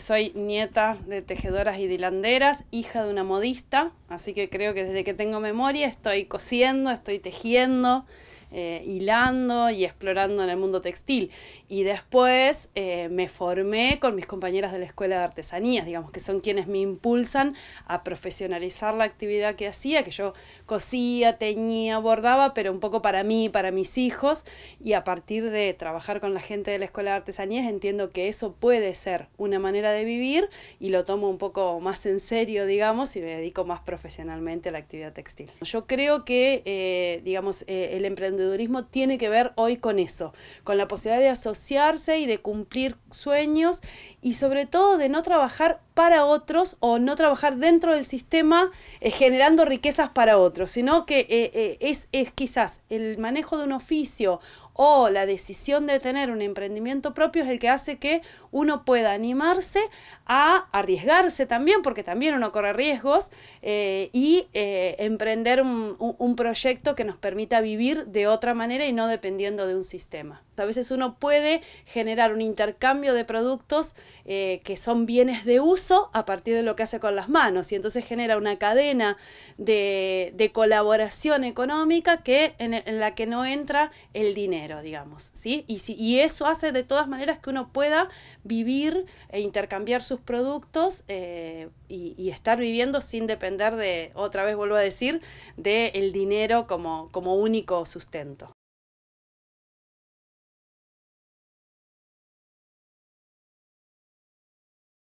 Soy nieta de tejedoras y dilanderas, hija de una modista, así que creo que desde que tengo memoria estoy cosiendo, estoy tejiendo, eh, hilando y explorando en el mundo textil. Y después eh, me formé con mis compañeras de la Escuela de Artesanías, digamos, que son quienes me impulsan a profesionalizar la actividad que hacía, que yo cosía, teñía, bordaba, pero un poco para mí, para mis hijos. Y a partir de trabajar con la gente de la Escuela de Artesanías, entiendo que eso puede ser una manera de vivir y lo tomo un poco más en serio, digamos, y me dedico más profesionalmente a la actividad textil. Yo creo que, eh, digamos, el emprendimiento emprendedurismo tiene que ver hoy con eso, con la posibilidad de asociarse y de cumplir sueños y sobre todo de no trabajar para otros o no trabajar dentro del sistema eh, generando riquezas para otros, sino que eh, eh, es, quizás el manejo de un oficio o la decisión de tener un emprendimiento propio es el que hace que uno pueda animarse a arriesgarse también, porque también uno corre riesgos, y emprender un proyecto que nos permita vivir de otra manera y no dependiendo de un sistema. A veces uno puede generar un intercambio de productos eh, que son bienes de uso a partir de lo que hace con las manos y entonces genera una cadena de, colaboración económica que, en, la que no entra el dinero, digamos. ¿sí? Y, eso hace de todas maneras que uno pueda vivir e intercambiar sus productos eh, y, estar viviendo sin depender de, otra vez vuelvo a decir, del el dinero como único sustento.